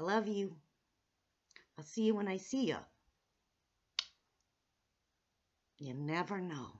I love you. I'll see you when I see you. You never know.